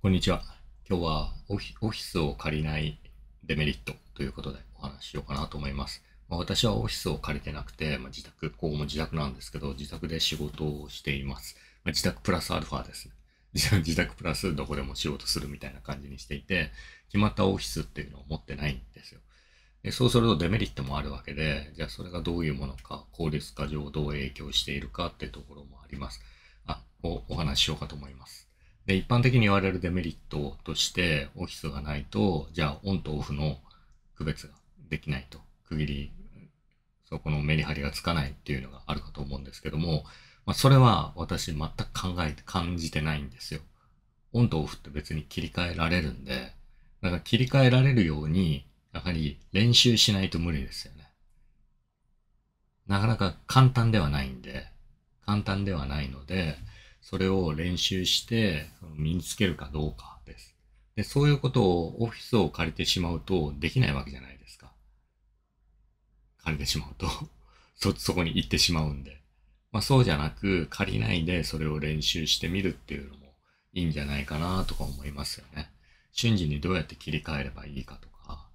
こんにちは。今日はオフィスを借りないデメリットということでお話ししようかなと思います。まあ、私はオフィスを借りてなくて、まあ、自宅、ここも自宅なんですけど、自宅で仕事をしています。まあ、自宅プラスアルファです 自宅プラスどこでも仕事するみたいな感じにしていて、決まったオフィスっていうのを持ってないんですよ。でそうするとデメリットもあるわけで、じゃあそれがどういうものか、効率化上どう影響しているかっていうところもあります。あ、おお話ししようかと思います。で、一般的に言われるデメリットとして、オフィスがないと、じゃあオンとオフの区別ができないと、区切り、そこのメリハリがつかないっていうのがあるかと思うんですけども、まあ、それは私全く考えて感じてないんですよ。オンとオフって別に切り替えられるんで、だから切り替えられるように、やはり練習しないと無理ですよね。なかなか簡単ではないんで、簡単ではないので、それを練習して身につけるかどうかです。で、そういうことをオフィスを借りてしまうとできないわけじゃないですか。借りてしまうと そ、そこに行ってしまうんで。まあそうじゃなく、借りないでそれを練習してみるっていうのもいいんじゃないかなとか思いますよね。瞬時にどうやって切り替えればいいかとか。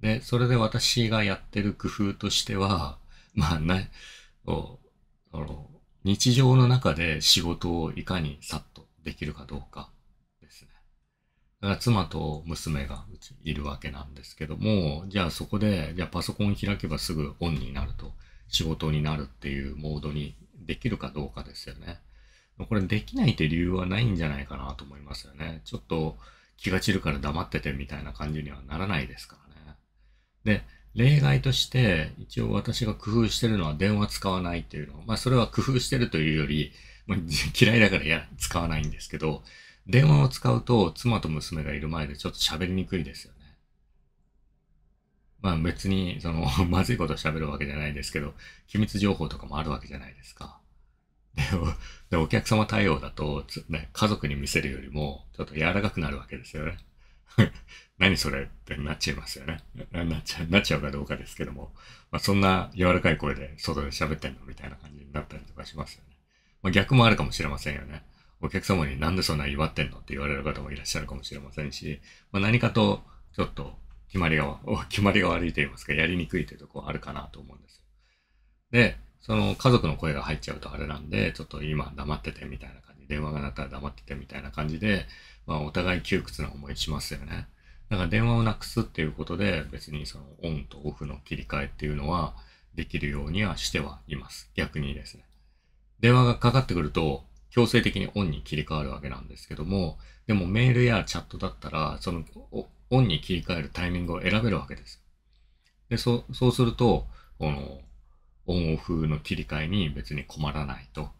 で、それで私がやってる工夫としては、まあな、ね、あの、日常の中で仕事をいかにさっとできるかどうかですね。だから妻と娘がうちいるわけなんですけども、じゃあそこで、じゃあパソコン開けばすぐオンになると仕事になるっていうモードにできるかどうかですよね。これできないって理由はないんじゃないかなと思いますよね。ちょっと気が散るから黙っててみたいな感じにはならないですからね。で、例外として、一応私が工夫してるのは電話使わないっていうの。まあそれは工夫してるというより、まあ、嫌いだからや使わないんですけど、電話を使うと妻と娘がいる前でちょっと喋りにくいですよね。まあ別に、その、まずいこと喋るわけじゃないですけど、機密情報とかもあるわけじゃないですか。で、でお客様対応だと、ね、家族に見せるよりも、ちょっと柔らかくなるわけですよね。何それってなっちゃいますよね。なっちゃなっちゃうかどうかですけども、まあ、そんな柔らかい声で外で喋ってんのみたいな感じになったりとかしますよね。まあ、逆もあるかもしれませんよね。お客様になんでそんな祝ってんのって言われる方もいらっしゃるかもしれませんし、まあ、何かとちょっと決まりが、決まりが悪いと言いますか、やりにくいというところあるかなと思うんですよ。で、その家族の声が入っちゃうとあれなんで、ちょっと今黙っててみたいな感じ、電話が鳴ったら黙っててみたいな感じで、まあ、お互い窮屈な思いしますよね。だから電話をなくすっていうことで、別にそのオンとオフの切り替えっていうのはできるようにはしてはいます。逆にですね。電話がかかってくると、強制的にオンに切り替わるわけなんですけども、でもメールやチャットだったら、そのオンに切り替えるタイミングを選べるわけです。で、そう、そうすると、この、オンオフの切り替えに別に困らないと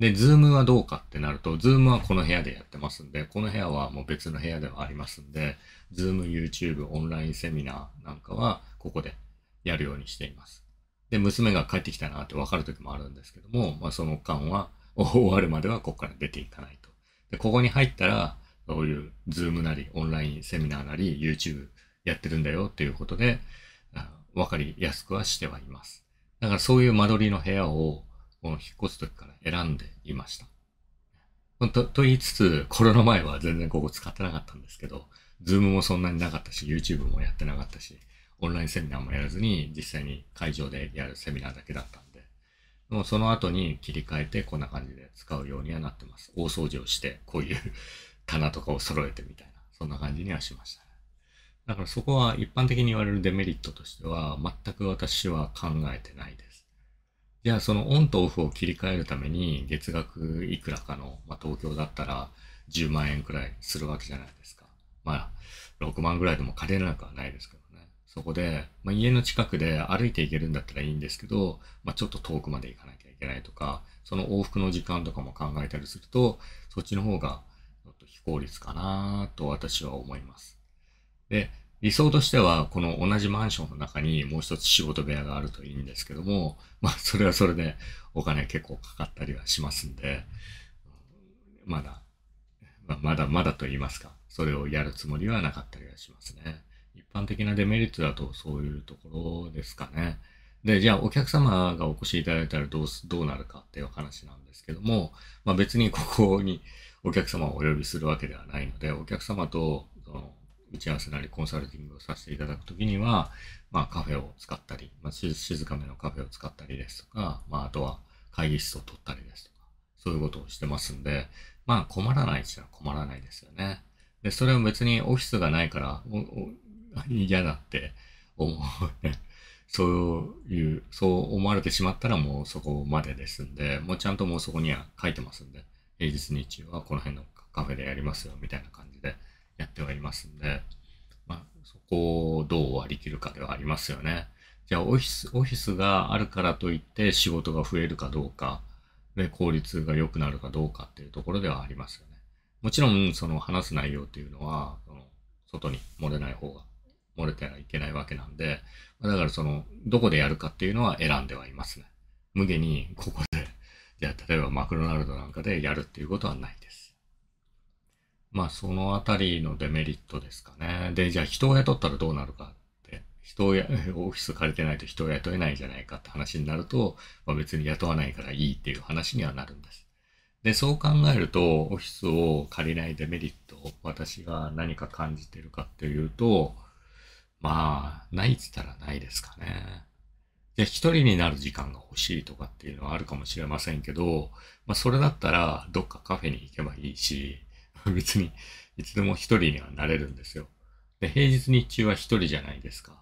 で、ズームはどうかってなると、ズームはこの部屋でやってますんで、この部屋はもう別の部屋ではありますんで、ズーム、YouTube、オンラインセミナーなんかは、ここでやるようにしています。で、娘が帰ってきたなってわかる時もあるんですけども、まあ、その間は、終わるまではここから出ていかないと。で、ここに入ったら、そういうズームなり、オンラインセミナーなり、YouTube やってるんだよっていうことで、分かりやすくはしてはいます。だからそういう間取りの部屋をこの引っ越す時から選んでいました。とと言いつつ、コロナ前は全然ここ使ってなかったんですけど、ズームもそんなになかったし、YouTube もやってなかったし、オンラインセミナーもやらずに、実際に会場でやるセミナーだけだったんで、もうその後に切り替えて、こんな感じで使うようにはなってます。大掃除をして、こういう棚とかを揃えてみたいな、そんな感じにはしましただからそこは一般的に言われるデメリットとしては、全く私は考えてないです。じゃあそのオンとオフを切り替えるために月額いくらかの、まあ、東京だったら10万円くらいするわけじゃないですか。まあ6万ぐらいでも借りれなくはないですけどね。そこで、まあ、家の近くで歩いて行けるんだったらいいんですけど、まあ、ちょっと遠くまで行かなきゃいけないとか、その往復の時間とかも考えたりすると、そっちの方が非効率かなと私は思います。で、理想としては、この同じマンションの中にもう一つ仕事部屋があるといいんですけども、まあ、それはそれでお金結構かかったりはしますんで、まだ、まあ、まだまだと言いますか、それをやるつもりはなかったりはしますね。一般的なデメリットだとそういうところですかね。で、じゃあお客様がお越しいただいたらどうどうなるかっていう話なんですけども、まあ別にここにお客様をお呼びするわけではないので、お客様と打ち合わせなりコンサルティングをさせていただくときには、まあカフェを使ったり、まあ、静かめのカフェを使ったりですとか、まああとは会議室を取ったりですとか、そういうことをしてますんで、まあ困らないっちゃは困らないですよね。で、それを別にオフィスがないから嫌だって思うそういう、そう思われてしまったらもうそこまでですんで、もうちゃんともうそこには書いてますんで、平日日中はこの辺のカフェでやりますよみたいな感じで。やってはいますんで、まあ、そこをどう割り切るかではありますよね。じゃあオフィス、オフィスがあるからといって仕事が増えるかどうか、で、効率が良くなるかどうかっていうところではありますよね。もちろん、その話す内容っていうのは、その外に漏れない方が、漏れてはいけないわけなんで、だからその、どこでやるかっていうのは選んではいますね。無下に、ここで、じゃあ例えばマクドナルドなんかでやるっていうことはないです。まあ、そのあたりのデメリットですかね。で、じゃあ人を雇ったらどうなるかって、人を オフィス借りてないと人を雇えないじゃないかって話になると、まあ、別に雇わないからいいっていう話にはなるんです。で、そう考えると、オフィスを借りないデメリット、私が何か感じてるかっていうと、まあ、ないっつったらないですかね。で、一人になる時間が欲しいとかっていうのはあるかもしれませんけど、まあ、それだったら、どっかカフェに行けばいいし、別に、いつでも一人にはなれるんですよ。で、平日日中は一人じゃないですか。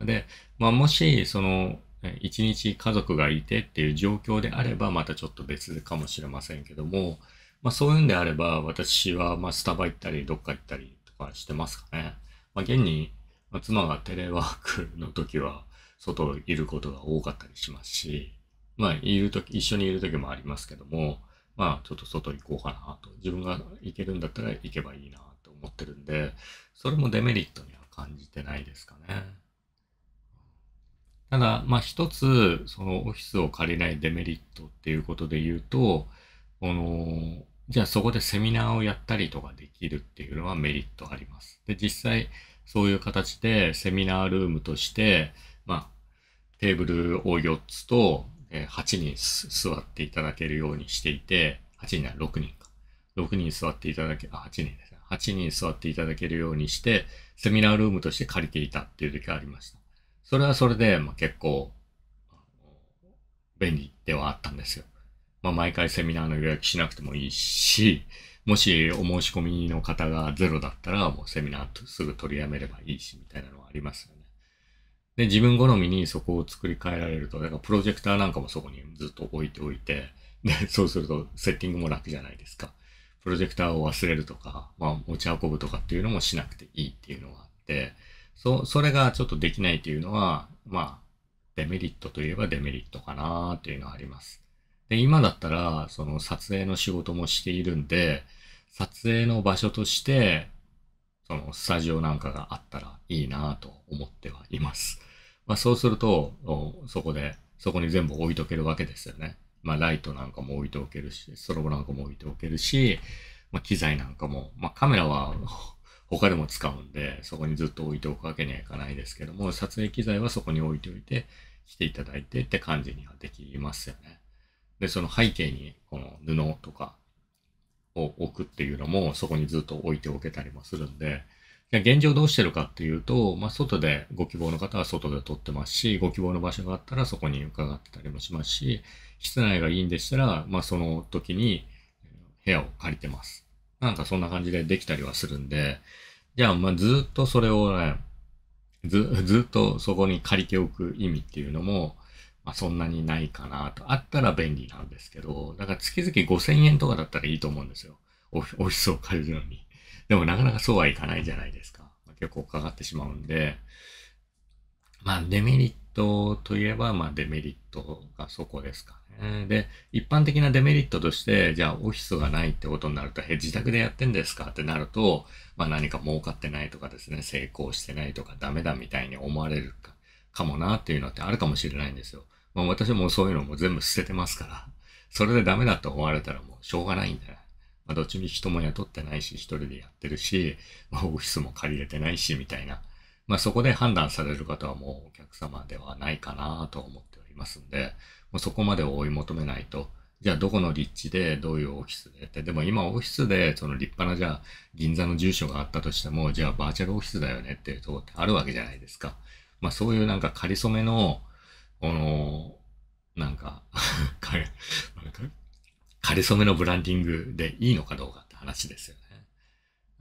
で、まあ、もし、その、一日家族がいてっていう状況であれば、またちょっと別かもしれませんけども、まあ、そういうんであれば、私は、まスタバ行ったり、どっか行ったりとかしてますかね。まあ、現に、ま妻がテレワークの時は、外いることが多かったりしますし、まあ、いるとき、一緒にいるときもありますけども、まあちょっと外行こうかなと、自分が行けるんだったら行けばいいなと思ってるんで、それもデメリットには感じてないですかね。ただ、まあ一つ、そのオフィスを借りないデメリットっていうことで言うと、この、じゃあそこでセミナーをやったりとかできるっていうのはメリットあります。で、実際そういう形でセミナールームとして、まあ、テーブルを4つと、え8人座っていただけるようにしていて、8人な6人か。6人座っていただけ、あ、8人ですね。8人座っていただけるようにして、セミナールームとして借りていたっていう時がありました。それはそれで、まあ、結構、便利ではあったんですよ。まあ、毎回セミナーの予約しなくてもいいし、もしお申し込みの方がゼロだったら、もうセミナーすぐ取りやめればいいし、みたいなのはありますで、自分好みにそこを作り変えられると、だからプロジェクターなんかもそこにずっと置いておいて、で、そうするとセッティングも楽じゃないですか。プロジェクターを忘れるとか、まあ、持ち運ぶとかっていうのもしなくていいっていうのがあって、そ、それがちょっとできないっていうのは、まあ、デメリットといえばデメリットかなっていうのはあります。で、今だったら、その撮影の仕事もしているんで、撮影の場所として、そのスタジオなんかがあったらいいなと思ってはいます。まあ、そうすると、そこで、そこに全部置いとけるわけですよね。まあ、ライトなんかも置いておけるし、ストロボなんかも置いておけるし、まあ、機材なんかも、まあ、カメラは 他でも使うんで、そこにずっと置いておくわけにはいかないですけども、撮影機材はそこに置いておいて、来ていただいてって感じにはできますよね。で、その背景に、この布とかを置くっていうのも、そこにずっと置いておけたりもするんで、現状どうしてるかっていうと、まあ、外でご希望の方は外で撮ってますし、ご希望の場所があったらそこに伺ってたりもしますし、室内がいいんでしたら、まあ、その時に部屋を借りてます。なんかそんな感じでできたりはするんで、じゃあ、まあ、ずっとそれをね、ず、ずっとそこに借りておく意味っていうのも、まあ、そんなにないかなと。あったら便利なんですけど、だから月々5000円とかだったらいいと思うんですよ。オフィスを借りるのに。でもなかなかそうはいかないじゃないですか。結構かかってしまうんで、まあデメリットといえば、まあデメリットがそこですかね。で、一般的なデメリットとして、じゃあオフィスがないってことになると、え、自宅でやってんですかってなると、まあ何か儲かってないとかですね、成功してないとかダメだみたいに思われるかかもなっていうのってあるかもしれないんですよ。まあ私もそういうのも全部捨ててますから、それでダメだと思われたらもうしょうがないんだよ。まあ、どっちみち人も雇ってないし、一人でやってるし、まあ、オフィスも借りれてないし、みたいな。まあ、そこで判断される方はもうお客様ではないかなと思っておりますんで、もうそこまで追い求めないと、じゃあどこの立地でどういうオフィスでって、でも今オフィスでその立派なじゃあ銀座の住所があったとしても、じゃあバーチャルオフィスだよねっていうとこってあるわけじゃないですか。まあそういうなんか仮初めの、あの、なんかなんか仮初めのブランディングでいいのかどうかって話ですよ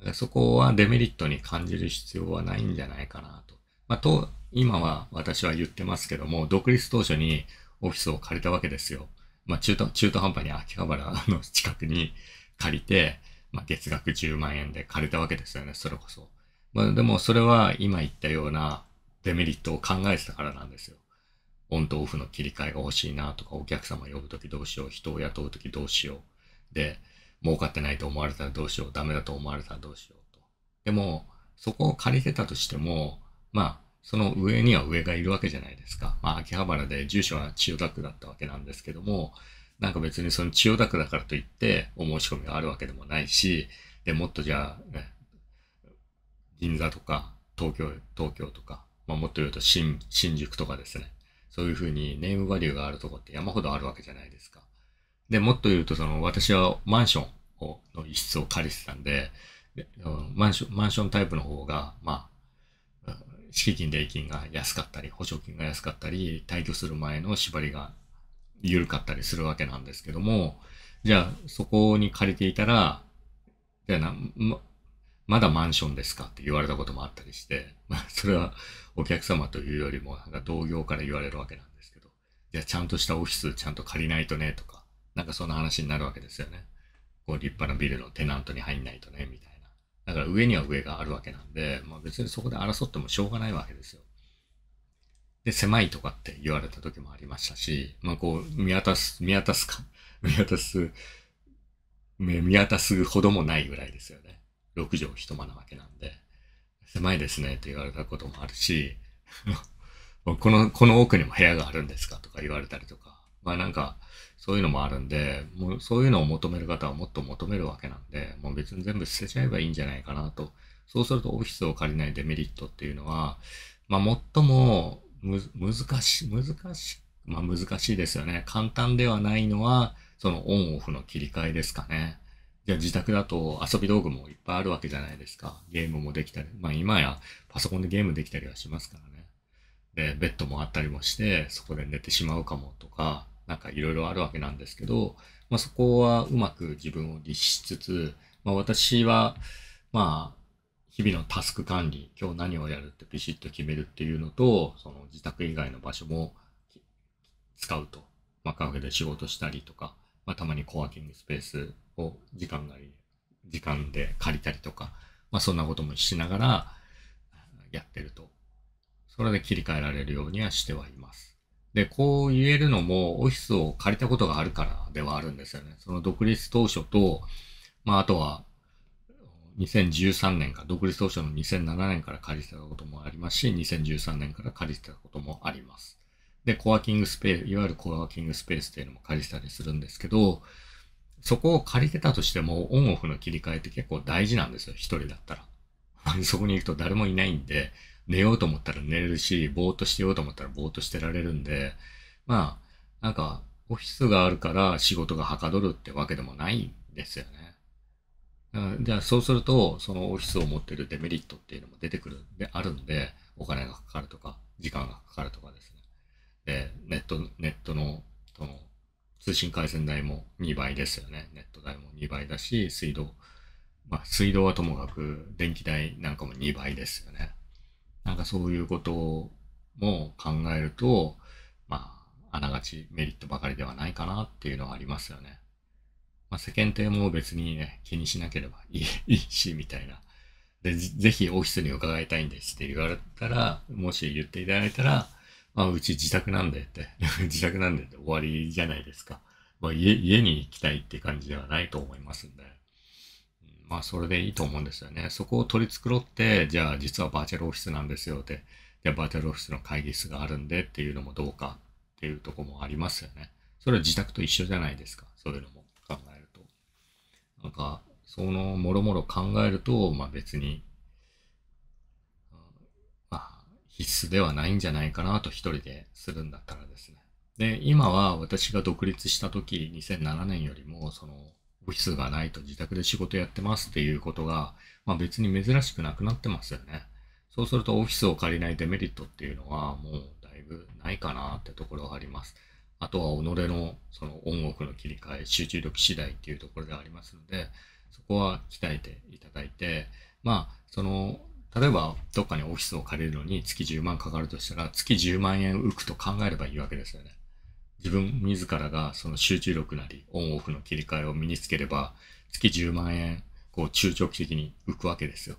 ね。そこはデメリットに感じる必要はないんじゃないかなと。まあ、と、今は私は言ってますけども、独立当初にオフィスを借りたわけですよ。まあ、中途、中途半端に秋葉原の 近くに借りて、まあ、月額10万円で借りたわけですよね、それこそ。まあ、でもそれは今言ったようなデメリットを考えてたからなんですよ。オンとオフの切り替えが欲しいなとか、お客様呼ぶときどうしよう、人を雇うときどうしよう。で、儲かってないと思われたらどうしよう、ダメだと思われたらどうしようと。でも、そこを借りてたとしても、まあ、その上には上がいるわけじゃないですか。まあ、秋葉原で住所は千代田区だったわけなんですけども、なんか別にその千代田区だからといってお申し込みがあるわけでもないし、で、もっとじゃあ、ね、銀座とか東京、東京とか、まあ、もっと言うと新新宿とかですね、そういうふうにネームバリューがあるとこって山ほどあるわけじゃないですか。で、もっと言うと、その、私はマンションをの一室を借りてたんで、でマンション、マンションタイプの方が、まあ、敷金、礼金が安かったり、保証金が安かったり、退去する前の縛りが緩かったりするわけなんですけども、じゃあ、そこに借りていたら、じゃあな、ま、まだマンションですかって言われたこともあったりして、まあ、それはお客様というよりも、なんか同業から言われるわけなんですけど、ゃあちゃんとしたオフィスちゃんと借りないとね、とか、なんかそんな話になるわけですよね。こう、立派なビルのテナントに入んないとね、みたいな。だから上には上があるわけなんで、まあ別にそこで争ってもしょうがないわけですよ。で、狭いとかって言われた時もありましたし、まあこう、見渡す、見渡すか、見渡す、見渡すほどもないぐらいですよね。6畳一間なわけなんで、狭いですねと言われたこともあるし、この、この奥にも部屋があるんですかとか言われたりとか、まあなんか、そういうのもあるんで、もうそういうのを求める方はもっと求めるわけなんで、もう別に全部捨てちゃえばいいんじゃないかなと。そうするとオフィスを借りないデメリットっていうのは、まあ最もむ難しい、難しい、まあ難しいですよね。簡単ではないのは、そのオンオフの切り替えですかね。じゃあ自宅だと遊び道具もいっぱいあるわけじゃないですか。ゲームもできたり。まあ今やパソコンでゲームできたりはしますからね。で、ベッドもあったりもして、そこで寝てしまうかもとか、なんかいろいろあるわけなんですけど、まあそこはうまく自分を律しつつ、まあ私は、まあ、日々のタスク管理、今日何をやるってビシッと決めるっていうのと、その自宅以外の場所も使うと。まあカフェで仕事したりとか、まあたまにコワーキングスペースを時間時間で借りたりとか、まあ、そんなこともしながらやってると。それで切り替えられるようにはしてはいます。で、こう言えるのも、オフィスを借りたことがあるからではあるんですよね。その独立当初と、まあ、あとは、2013年か、独立当初の2007年から借りてたこともありますし、2013年から借りてたこともあります。で、コワーキングスペース、いわゆるコワーキングスペースっていうのも借りてたりするんですけど、そこを借りてたとしても、オンオフの切り替えって結構大事なんですよ、一人だったら。そこに行くと誰もいないんで、寝ようと思ったら寝れるし、ぼーっとしてようと思ったらぼーっとしてられるんで、まあ、なんか、オフィスがあるから仕事がはかどるってわけでもないんですよね。じゃあそうすると、そのオフィスを持ってるデメリットっていうのも出てくるんであるんで、お金がかかるとか、時間がかかるとかですね。で、ネット、ネットの、その、通信回線代も2倍ですよね。ネット代も2倍だし、水道、まあ、水道はともかく電気代なんかも2倍ですよね。なんかそういうことも考えると、まあ、あながちメリットばかりではないかなっていうのはありますよね。まあ、世間体も別にね、気にしなければいいし、みたいな。で、ぜひオフィスに伺いたいんですって言われたら、もし言っていただいたら、あ、うち自宅なんでって、自宅なんでって終わりじゃないですか。まあ、家家に行きたいって感じではないと思いますんで、まあそれでいいと思うんですよね。そこを取り繕って、じゃあ実はバーチャルオフィスなんですよって、でバーチャルオフィスの会議室があるんでっていうのもどうかっていうとこもありますよね。それは自宅と一緒じゃないですか。そういうのも考えると。なんか、そのもろもろ考えると、まあ別に必須ではないんじゃないかなと一人でするんだったらですね。で、今は私が独立した時、2007年よりも、その、オフィスがないと自宅で仕事やってますっていうことが、まあ別に珍しくなくなってますよね。そうするとオフィスを借りないデメリットっていうのはもうだいぶないかなってところがあります。あとは己のそのオンオフの切り替え、集中力次第っていうところでありますので、そこは鍛えていただいて、まあ、その例えば、どっかにオフィスを借りるのに月10万かかるとしたら、月10万円浮くと考えればいいわけですよね。自分自らがその集中力なり、オンオフの切り替えを身につければ、月10万円、こう、中長期的に浮くわけですよ。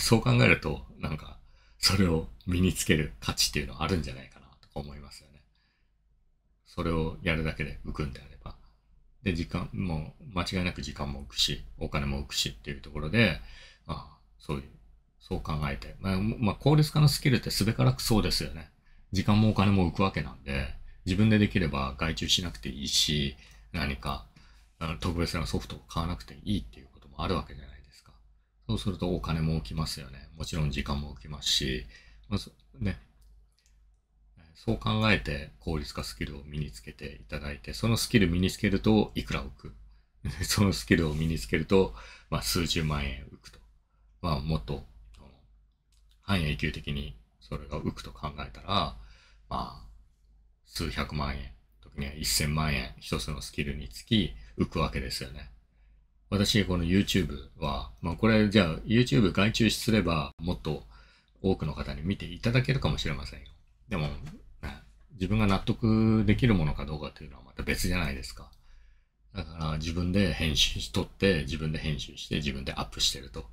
そう考えると、なんか、それを身につける価値っていうのはあるんじゃないかなと思いますよね。それをやるだけで浮くんであれば。で、時間も、間違いなく時間も浮くし、お金も浮くしっていうところで、まあ、そういうそう考えて。まあ、まあ、効率化のスキルってすべからくそうですよね。時間もお金も浮くわけなんで、自分でできれば外注しなくていいし、何か特別なソフトを買わなくていいっていうこともあるわけじゃないですか。そうするとお金も浮きますよね。もちろん時間も浮きますし、まあ、ね。そう考えて効率化スキルを身につけていただいて、そのスキル身につけるといくら浮く。そのスキルを身につけると、まあ、数十万円浮くと。まあ、もっと半永久的にそれが浮くと考えたら、まあ、数百万円、特には1000万円、一つのスキルにつき浮くわけですよね。私、この YouTube は、まあこれじゃあ YouTube 外注すればもっと多くの方に見ていただけるかもしれませんよ。でも、ね、自分が納得できるものかどうかというのはまた別じゃないですか。だから自分で編集しとって、自分で編集して、自分でアップしてると。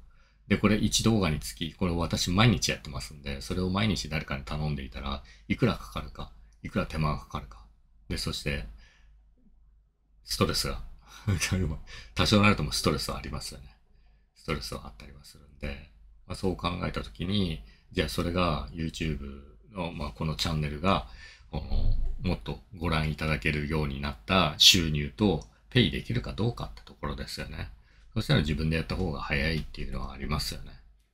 で、これ1動画につき、これ私毎日やってますんで、それを毎日誰かに頼んでいたら、いくらかかるか、いくら手間がかかるか。で、そして、ストレスが、多少なるともストレスはありますよね。ストレスはあったりはするんで、まあ、そう考えた時に、じゃあそれが YouTube の、まあ、このチャンネルが、もっとご覧いただけるようになった収入とペイできるかどうかってところですよね。そしたら自分でやった方が早いっていうのはありますよね。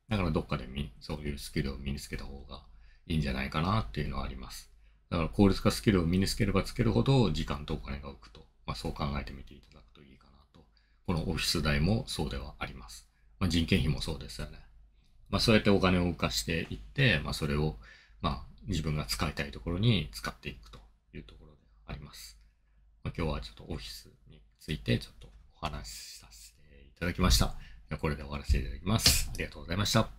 だからどっかでみそういうスキルを身につけた方がいいんじゃないかなっていうのはあります。だから効率化スキルを身につければつけるほど時間とお金が浮くと、まあ、そう考えてみていただくといいかなと。このオフィス代もそうではあります。まあ、人件費もそうですよね。まあ、そうやってお金を浮かしていって、まあ、それを、まあ、自分が使いたいところに使っていくというところであります。まあ、今日はちょっとオフィスについてちょっとお話しさせただきました。これで終わらせていただきます。ありがとうございました。